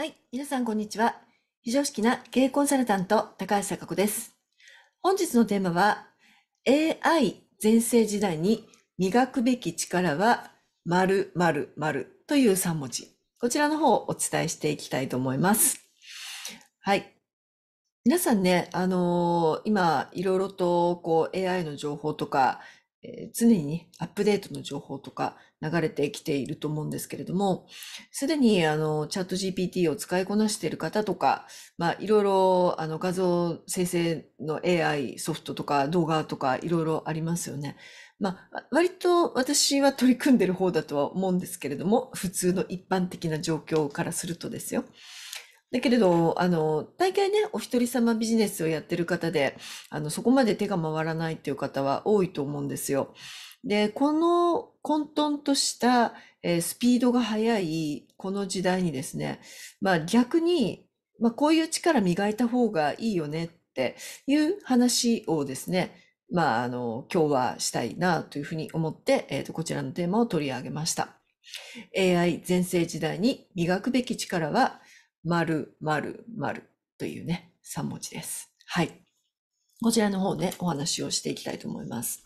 はい。皆さん、こんにちは。非常識な経営コンサルタント、高橋坂子です。本日のテーマは、AI 全盛時代に磨くべき力は、〇〇〇という3文字。こちらの方をお伝えしていきたいと思います。はい。皆さんね、あのー、今、いろいろと、こう、AI の情報とか、え常にアップデートの情報とか流れてきていると思うんですけれども、すでにあのチャット GPT を使いこなしている方とか、まあ、いろいろあの画像生成の AI ソフトとか動画とかいろいろありますよね。まあ、割と私は取り組んでる方だとは思うんですけれども、普通の一般的な状況からするとですよ。だけれど、あの、大体ね、お一人様ビジネスをやってる方で、あの、そこまで手が回らないっていう方は多いと思うんですよ。で、この混沌とした、えー、スピードが速いこの時代にですね、まあ逆に、まあこういう力磨いた方がいいよねっていう話をですね、まああの、今日はしたいなというふうに思って、えっ、ー、と、こちらのテーマを取り上げました。AI 全盛時代に磨くべき力は〇〇〇というね、3文字です。はい。こちらの方ね、お話をしていきたいと思います。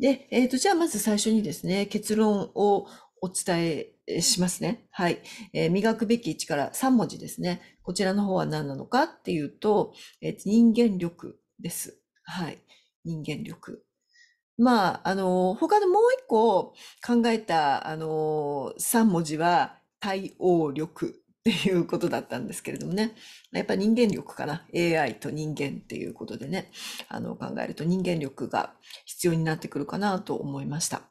で、えっ、ー、と、じゃあまず最初にですね、結論をお伝えしますね。はい。えー、磨くべき力、3文字ですね。こちらの方は何なのかっていうと、えー、人間力です。はい。人間力。まあ、あの、他のもう一個考えた、あの、3文字は対応力っていうことだったんですけれどもね。やっぱ人間力かな。AI と人間っていうことでね、あの考えると人間力が必要になってくるかなと思いました。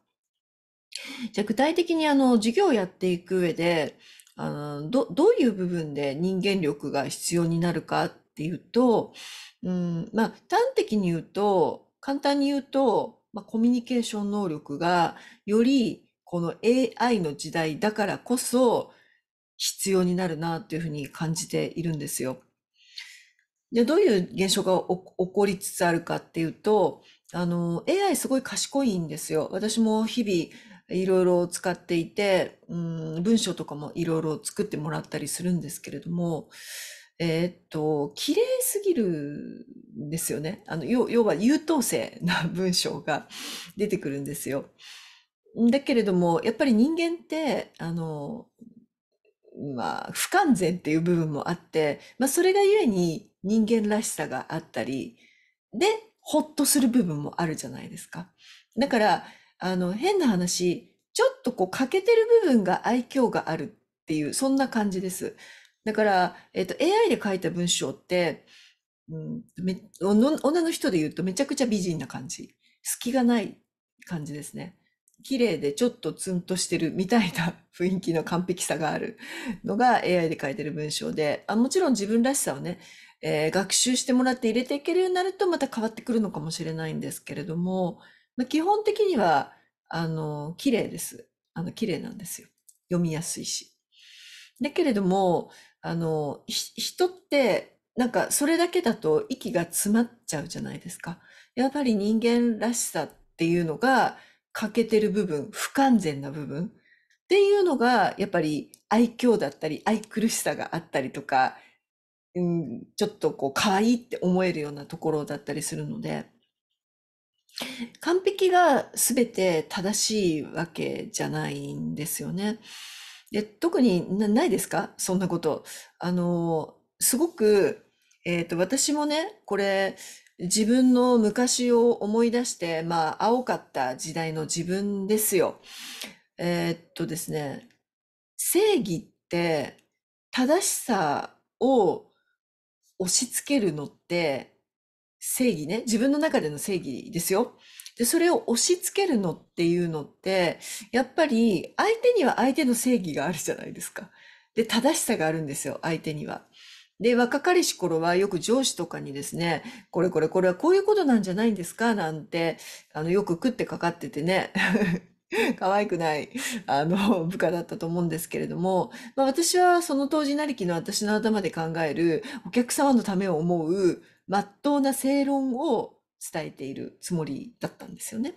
じゃあ具体的にあの授業をやっていく上で、あのどどういう部分で人間力が必要になるかっていうと、うん、まあ端的に言うと、簡単に言うと、まあ、コミュニケーション能力がよりこの AI の時代だからこそ必要になるなというふうに感じているんですよ。でどういう現象が起こりつつあるかっていうとあの AI すごい賢いんですよ。私も日々いろいろ使っていて、うん、文章とかもいろいろ作ってもらったりするんですけれどもえー、っと綺麗すぎるんですよねあの要は優等生な文章が 出てくるんですよ。だけれどもやっぱり人間ってあのまあ、不完全っていう部分もあって、まあ、それがゆえに人間らしさがあったり、で、ほっとする部分もあるじゃないですか。だから、あの、変な話、ちょっとこう欠けてる部分が愛嬌があるっていう、そんな感じです。だから、えっ、ー、と、AI で書いた文章って、うん、女の人で言うとめちゃくちゃ美人な感じ。隙がない感じですね。綺麗でちょっとツンとしてるみたいな雰囲気の完璧さがある のが AI で書いてる文章で、あもちろん自分らしさをね、えー、学習してもらって入れていけるようになるとまた変わってくるのかもしれないんですけれども、まあ、基本的には、あの、綺麗です。あの、綺麗なんですよ。読みやすいし。だけれども、あの、人って、なんかそれだけだと息が詰まっちゃうじゃないですか。やっぱり人間らしさっていうのが、欠けてる部分、不完全な部分っていうのが、やっぱり愛嬌だったり、愛苦しさがあったりとか、うん、ちょっとこう、可愛いって思えるようなところだったりするので、完璧が全て正しいわけじゃないんですよね。で特にないですかそんなこと。あの、すごく、えっ、ー、と、私もね、これ、自分の昔を思い出して、まあ、青かった時代の自分ですよ。えー、っとですね、正義って正しさを押し付けるのって正義ね、自分の中での正義ですよ。で、それを押し付けるのっていうのって、やっぱり相手には相手の正義があるじゃないですか。で、正しさがあるんですよ、相手には。で、若かりし頃はよく上司とかにですね、これこれこれはこういうことなんじゃないんですかなんて、あの、よく食ってかかっててね、可愛くない、あの、部下だったと思うんですけれども、まあ私はその当時なりきの私の頭で考える、お客様のためを思う、まっとうな正論を伝えているつもりだったんですよね。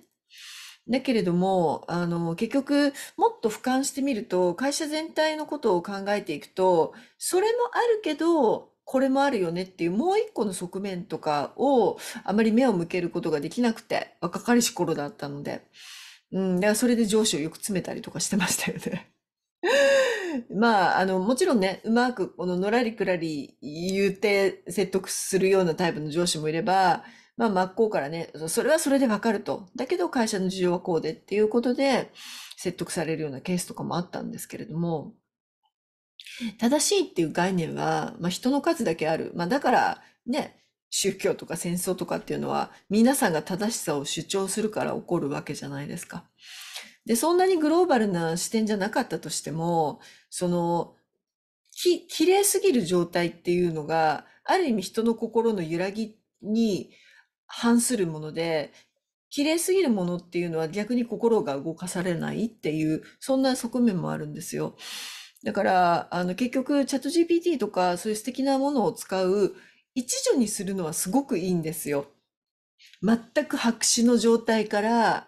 だけれども、あの、結局、もっと俯瞰してみると、会社全体のことを考えていくと、それもあるけど、これもあるよねっていうもう一個の側面とかをあまり目を向けることができなくて、若かりし頃だったので。うん、だからそれで上司をよく詰めたりとかしてましたよね。まあ、あの、もちろんね、うまく、この、のらりくらり言って説得するようなタイプの上司もいれば、まあ真っ向からね、それはそれでわかると。だけど会社の事情はこうでっていうことで説得されるようなケースとかもあったんですけれども、正しいっていう概念は、まあ、人の数だけある。まあ、だからね、宗教とか戦争とかっていうのは皆さんが正しさを主張するから起こるわけじゃないですか。で、そんなにグローバルな視点じゃなかったとしても、その、き、綺麗すぎる状態っていうのが、ある意味人の心の揺らぎに反するもので、綺麗すぎるものっていうのは逆に心が動かされないっていう、そんな側面もあるんですよ。だから、あの、結局、チャット GPT とか、そういう素敵なものを使う、一助にするのはすごくいいんですよ。全く白紙の状態から、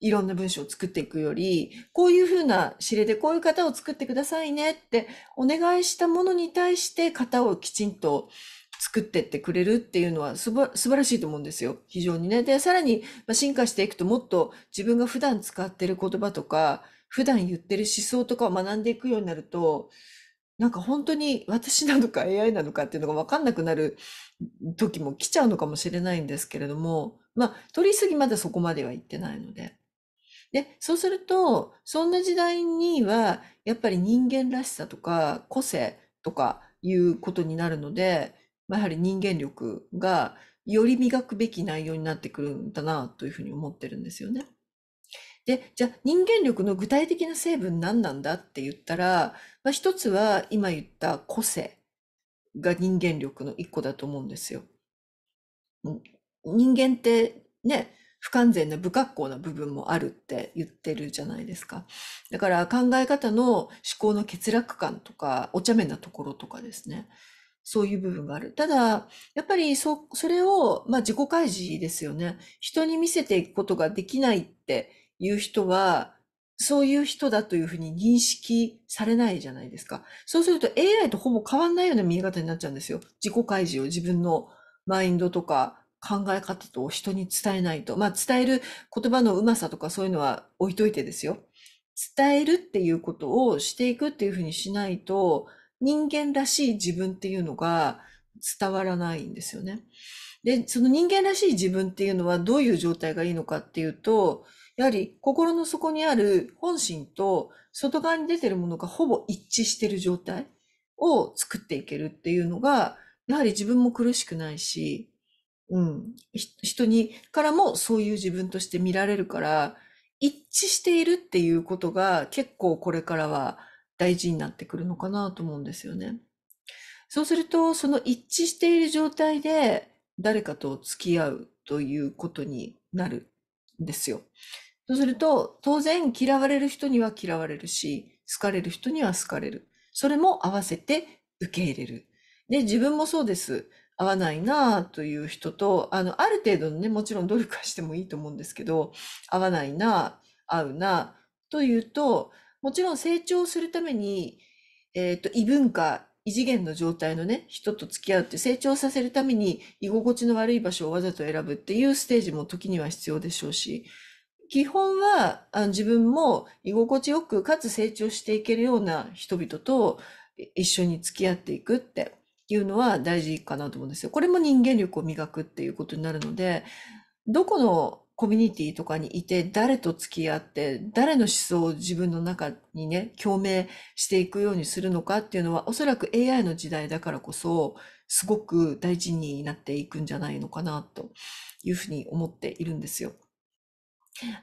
いろんな文章を作っていくより、こういうふうな指令でこういう型を作ってくださいねってお願いしたものに対して型をきちんと作ってってくれるっていうのはすば素晴らしいと思うんですよ。非常にね。で、さらに進化していくともっと自分が普段使ってる言葉とか、普段言ってる思想とかを学んでいくようになると、なんか本当に私なのか AI なのかっていうのがわかんなくなる時も来ちゃうのかもしれないんですけれども、まあ、取りすぎまだそこまでは行ってないので。で、そうすると、そんな時代には、やっぱり人間らしさとか、個性とかいうことになるので、やはり人間力がより磨くべき内容になってくるんだなというふうに思ってるんですよね。で、じゃあ人間力の具体的な成分何なんだって言ったら、まあ、一つは今言った個性が人間力の一個だと思うんですよ。人間ってね、不完全な不格好な部分もあるって言ってるじゃないですか。だから考え方の思考の欠落感とか、お茶目なところとかですね。そういう部分がある。ただ、やっぱりそ、それを、まあ自己開示ですよね。人に見せていくことができないっていう人は、そういう人だというふうに認識されないじゃないですか。そうすると AI とほぼ変わんないような見え方になっちゃうんですよ。自己開示を自分のマインドとか考え方と人に伝えないと。まあ伝える言葉のうまさとかそういうのは置いといてですよ。伝えるっていうことをしていくっていうふうにしないと、人間らしい自分っていうのが伝わらないんですよね。で、その人間らしい自分っていうのはどういう状態がいいのかっていうと、やはり心の底にある本心と外側に出てるものがほぼ一致してる状態を作っていけるっていうのが、やはり自分も苦しくないし、うん、人にからもそういう自分として見られるから、一致しているっていうことが結構これからは大事になってくるのかなと思うんですよね。そうすると、その一致している状態で誰かと付き合うということになるんですよ。そうすると、当然嫌われる人には嫌われるし、好かれる人には好かれる。それも合わせて受け入れる。で、自分もそうです。合わないなという人と、あの、ある程度のね、もちろん努力はしてもいいと思うんですけど、合わないな合うなというと、もちろん成長するために、えっ、ー、と、異文化、異次元の状態のね、人と付き合うって成長させるために居心地の悪い場所をわざと選ぶっていうステージも時には必要でしょうし、基本はあの自分も居心地よくかつ成長していけるような人々と一緒に付き合っていくっていうのは大事かなと思うんですよ。これも人間力を磨くっていうことになるので、どこのコミュニティとかにいて、誰と付き合って、誰の思想を自分の中にね、共鳴していくようにするのかっていうのは、おそらく AI の時代だからこそ、すごく大事になっていくんじゃないのかな、というふうに思っているんですよ。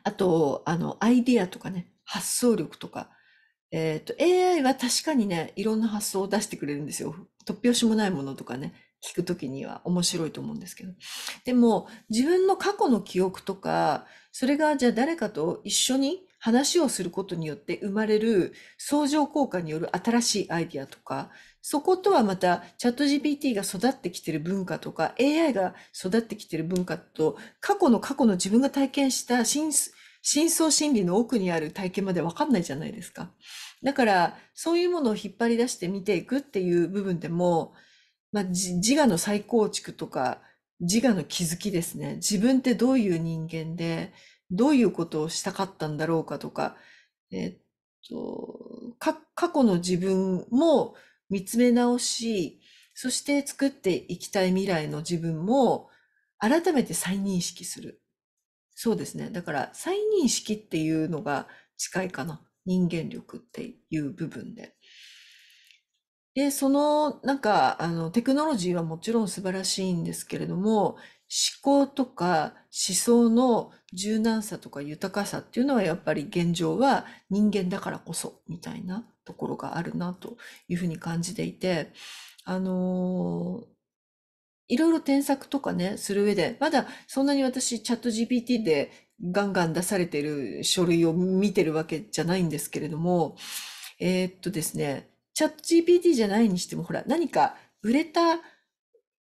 あと、あの、アイディアとかね、発想力とか、えっ、ー、と、AI は確かにね、いろんな発想を出してくれるんですよ。突拍子もないものとかね。聞くときには面白いと思うんですけど。でも、自分の過去の記憶とか、それがじゃあ誰かと一緒に話をすることによって生まれる相乗効果による新しいアイディアとか、そことはまたチャット GPT が育ってきてる文化とか AI が育ってきてる文化と過去の過去の自分が体験した真相心理の奥にある体験までわかんないじゃないですか。だからそういうものを引っ張り出して見ていくっていう部分でもまあ、自我の再構築とか、自我の気づきですね。自分ってどういう人間で、どういうことをしたかったんだろうかとか、えっと、過去の自分も見つめ直し、そして作っていきたい未来の自分も改めて再認識する。そうですね。だから再認識っていうのが近いかな。人間力っていう部分で。で、その、なんか、あの、テクノロジーはもちろん素晴らしいんですけれども、思考とか思想の柔軟さとか豊かさっていうのはやっぱり現状は人間だからこそみたいなところがあるなというふうに感じていて、あのいろいろ添削とかね、する上で、まだそんなに私チャット GPT でガンガン出されてる書類を見てるわけじゃないんですけれども、えっとですね、チャット GPT じゃないにしても、ほら、何か売れた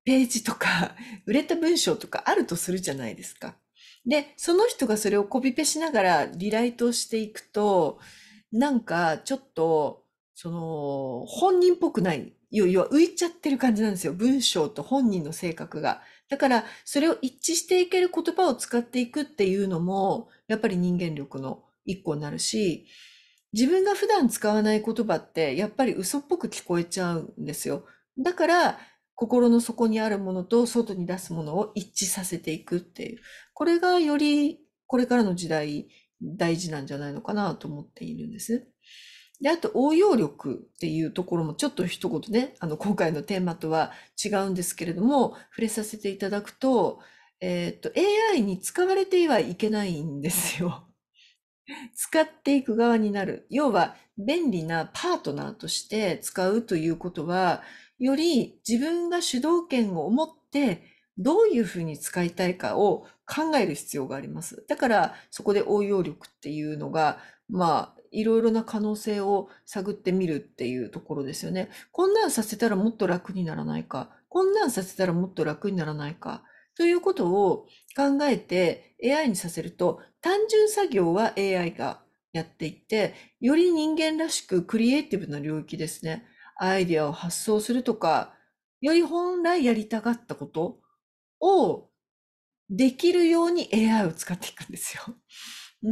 ページとか、売れた文章とかあるとするじゃないですか。で、その人がそれをコピペしながらリライトしていくと、なんかちょっと、その、本人っぽくない。要は浮いちゃってる感じなんですよ。文章と本人の性格が。だから、それを一致していける言葉を使っていくっていうのも、やっぱり人間力の一個になるし、自分が普段使わない言葉ってやっぱり嘘っぽく聞こえちゃうんですよ。だから心の底にあるものと外に出すものを一致させていくっていう。これがよりこれからの時代大事なんじゃないのかなと思っているんです。で、あと応用力っていうところもちょっと一言ね、あの今回のテーマとは違うんですけれども、触れさせていただくと、えー、っと、AI に使われてはいけないんですよ。使っていく側になる。要は、便利なパートナーとして使うということは、より自分が主導権を持って、どういうふうに使いたいかを考える必要があります。だから、そこで応用力っていうのが、まあ、いろいろな可能性を探ってみるっていうところですよね。こんなんさせたらもっと楽にならないか。こんなんさせたらもっと楽にならないか。ということを考えて AI にさせると、単純作業は AI がやっていって、より人間らしくクリエイティブな領域ですね。アイデアを発想するとか、より本来やりたかったことをできるように AI を使っていくんですよ。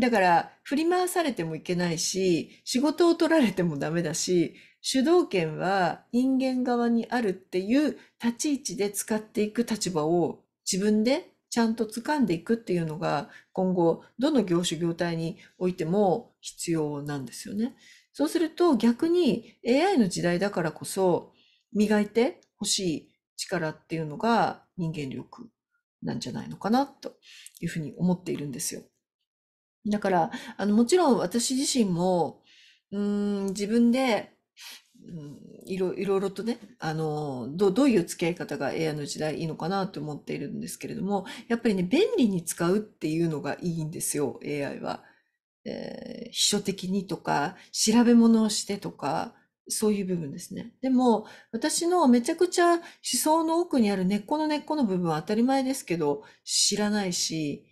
だから振り回されてもいけないし、仕事を取られてもダメだし、主導権は人間側にあるっていう立ち位置で使っていく立場を自分でちゃんと掴んでいくっていうのが今後どの業種業態においても必要なんですよね。そうすると逆に AI の時代だからこそ磨いてほしい力っていうのが人間力なんじゃないのかなというふうに思っているんですよ。だからあのもちろん私自身もうん自分でうん、いろいろとねあのどどういう付き合い方が AI の時代いいのかなと思っているんですけれどもやっぱりね便利に使うっていうのがいいんですよ AI は、えー、秘書的にとか調べ物をしてとかそういう部分ですねでも私のめちゃくちゃ思想の奥にある根っこの根っこの部分は当たり前ですけど知らないし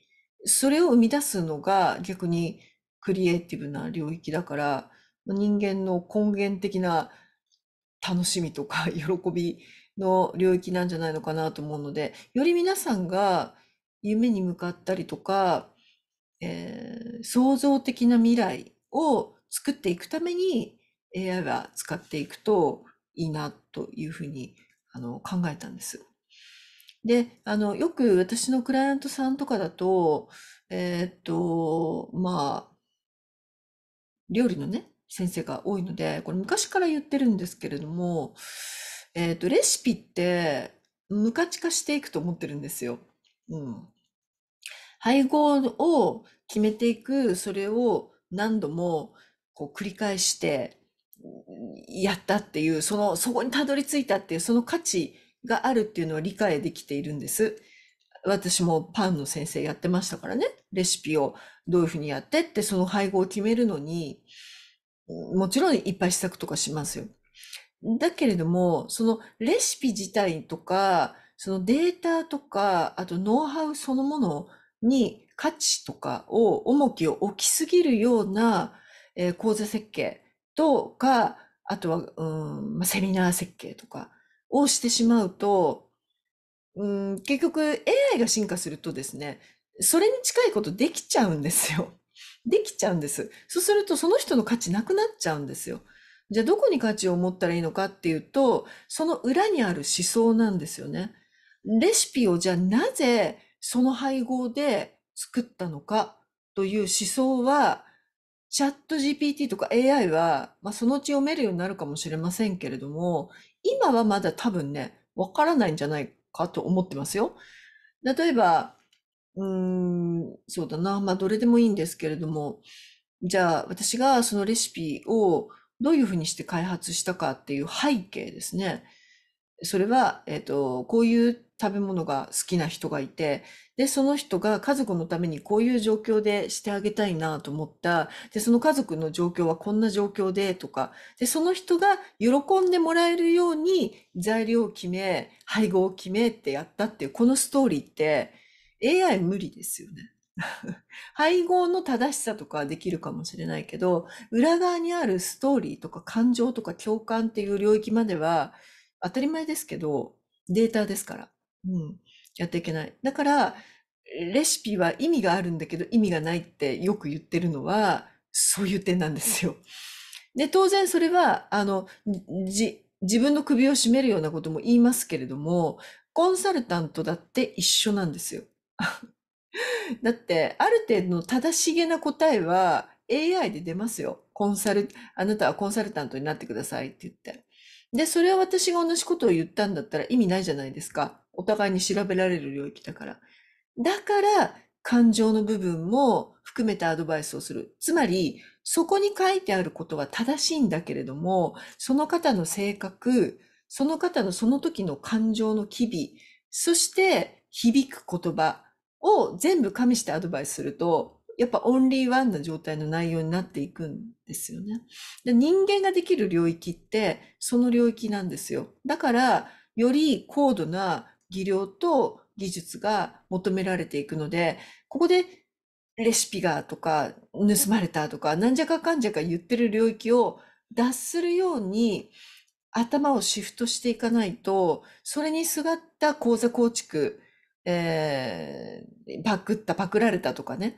それを生み出すのが逆にクリエイティブな領域だから人間の根源的な楽しみとか 喜びの領域なんじゃないのかなと思うので、より皆さんが夢に向かったりとか、えー、創造的な未来を作っていくために AI は使っていくといいなというふうにあの考えたんです。で、あの、よく私のクライアントさんとかだと、えー、っと、まあ、料理のね、先生が多いので、これ昔から言ってるんですけれども、えっ、ー、と、レシピって無価値化していくと思ってるんですよ。うん。配合を決めていく、それを何度もこう繰り返してやったっていう、その、そこにたどり着いたっていう、その価値があるっていうのは理解できているんです。私もパンの先生やってましたからね。レシピをどういうふうにやってって、その配合を決めるのに、もちろんいっぱい試作とかしますよ。だけれども、そのレシピ自体とか、そのデータとか、あとノウハウそのものに価値とかを、重きを置きすぎるような、えー、講座設計とか、あとは、うんまあ、セミナー設計とかをしてしまうと、うん、結局 AI が進化するとですね、それに近いことできちゃうんですよ。できちゃうんです。そうするとその人の価値なくなっちゃうんですよ。じゃあどこに価値を持ったらいいのかっていうと、その裏にある思想なんですよね。レシピをじゃあなぜその配合で作ったのかという思想は、チャット GPT とか AI は、まあ、そのうち読めるようになるかもしれませんけれども、今はまだ多分ね、わからないんじゃないかと思ってますよ。例えば、うん、そうだな。まあ、どれでもいいんですけれども、じゃあ、私がそのレシピをどういうふうにして開発したかっていう背景ですね。それは、えっと、こういう食べ物が好きな人がいて、で、その人が家族のためにこういう状況でしてあげたいなと思った、で、その家族の状況はこんな状況でとか、で、その人が喜んでもらえるように材料を決め、配合を決めってやったっていう、このストーリーって、AI 無理ですよね。配合の正しさとかできるかもしれないけど、裏側にあるストーリーとか感情とか共感っていう領域までは、当たり前ですけど、データですから。うん。やっていけない。だから、レシピは意味があるんだけど、意味がないってよく言ってるのは、そういう点なんですよ。で、当然それは、あの、じ、自分の首を絞めるようなことも言いますけれども、コンサルタントだって一緒なんですよ。だって、ある程度の正しげな答えは AI で出ますよ。コンサル、あなたはコンサルタントになってくださいって言って。で、それは私が同じことを言ったんだったら意味ないじゃないですか。お互いに調べられる領域だから。だから、感情の部分も含めたアドバイスをする。つまり、そこに書いてあることは正しいんだけれども、その方の性格、その方のその時の感情の機微、そして響く言葉、を全部加味してアドバイスすると、やっぱオンリーワンな状態の内容になっていくんですよね。で人間ができる領域ってその領域なんですよ。だからより高度な技量と技術が求められていくので、ここでレシピがとか盗まれたとかなんじゃかかんじゃか言ってる領域を脱するように頭をシフトしていかないと、それにすがった講座構築、えー、パクった、パクられたとかね、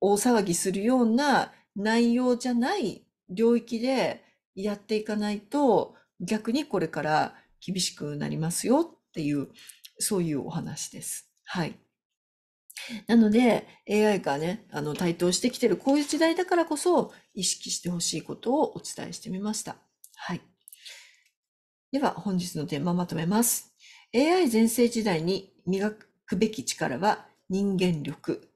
大騒ぎするような内容じゃない領域でやっていかないと、逆にこれから厳しくなりますよっていう、そういうお話です。はい。なので AI がね、あの台頭してきてるこういう時代だからこそ意識してほしいことをお伝えしてみました。はい。では本日のテーマまとめます。AI 全盛時代に磨くべき力は人間力。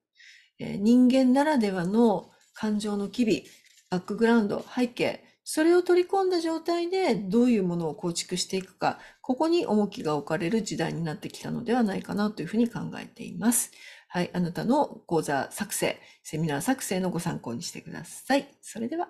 人間ならではの感情の機微、バックグラウンド、背景、それを取り込んだ状態でどういうものを構築していくか、ここに重きが置かれる時代になってきたのではないかなというふうに考えています。はい、あなたの講座作成、セミナー作成のご参考にしてください。それでは。